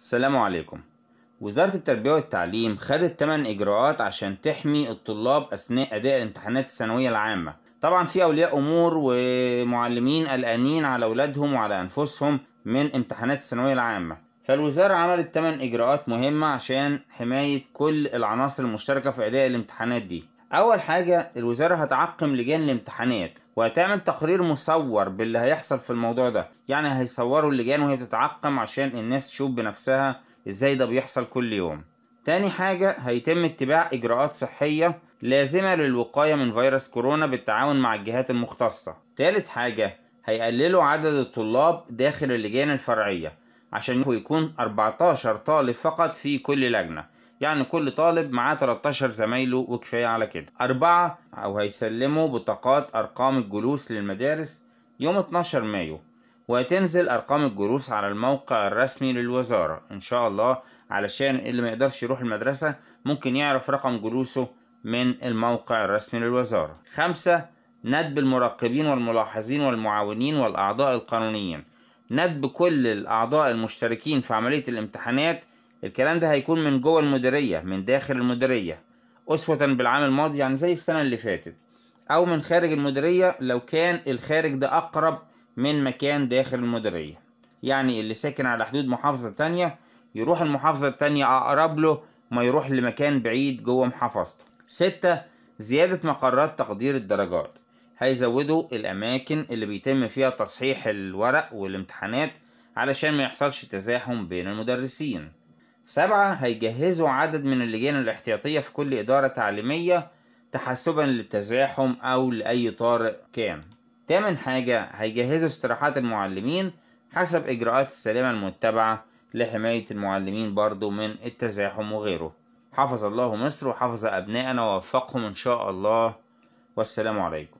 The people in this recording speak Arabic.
السلام عليكم وزارة التربية والتعليم خدت 8 إجراءات عشان تحمي الطلاب أثناء أداء الامتحانات الثانوية العامة طبعا في أولياء أمور ومعلمين قلقانين على أولادهم وعلى أنفسهم من امتحانات الثانوية العامة فالوزارة عملت 8 إجراءات مهمة عشان حماية كل العناصر المشتركة في أداء الامتحانات دي اول حاجه الوزاره هتعقم لجان الامتحانات وهتعمل تقرير مصور باللي هيحصل في الموضوع ده يعني هيصوروا اللجان وهي بتتعقم عشان الناس تشوف بنفسها ازاي ده بيحصل كل يوم تاني حاجه هيتم اتباع اجراءات صحيه لازمه للوقايه من فيروس كورونا بالتعاون مع الجهات المختصه تالت حاجه هيقللوا عدد الطلاب داخل اللجان الفرعيه عشان يكون 14 طالب فقط في كل لجنه يعني كل طالب معاه 13 زمايله وكفاية على كده أربعة أو هيسلموا بطاقات أرقام الجلوس للمدارس يوم 12 مايو وهتنزل أرقام الجلوس على الموقع الرسمي للوزارة إن شاء الله علشان اللي ميقدرش يروح المدرسة ممكن يعرف رقم جلوسه من الموقع الرسمي للوزارة خمسة ندب المراقبين والملاحظين والمعاونين والأعضاء القانونيين ندب كل الأعضاء المشتركين في عملية الامتحانات الكلام ده هيكون من جوه المديرية من داخل المديرية أسوة بالعام الماضي يعني زي السنة اللي فاتت أو من خارج المديرية لو كان الخارج ده أقرب من مكان داخل المديرية يعني اللي ساكن على حدود محافظة تانية يروح المحافظة التانية أقرب له ما يروح لمكان بعيد جوه محافظته ستة زيادة مقرات تقدير الدرجات هيزودوا الأماكن اللي بيتم فيها تصحيح الورق والامتحانات علشان ما يحصلش تزاحم بين المدرسين سبعة هيجهزوا عدد من اللجان الاحتياطية في كل إدارة تعليمية تحسبا للتزاحم أو لأي طارئ كان تامن حاجة هيجهزوا استراحات المعلمين حسب إجراءات السلامة المتبعة لحماية المعلمين برضو من التزاحم وغيره حفظ الله مصر وحفظ أبنائنا ووفقهم إن شاء الله والسلام عليكم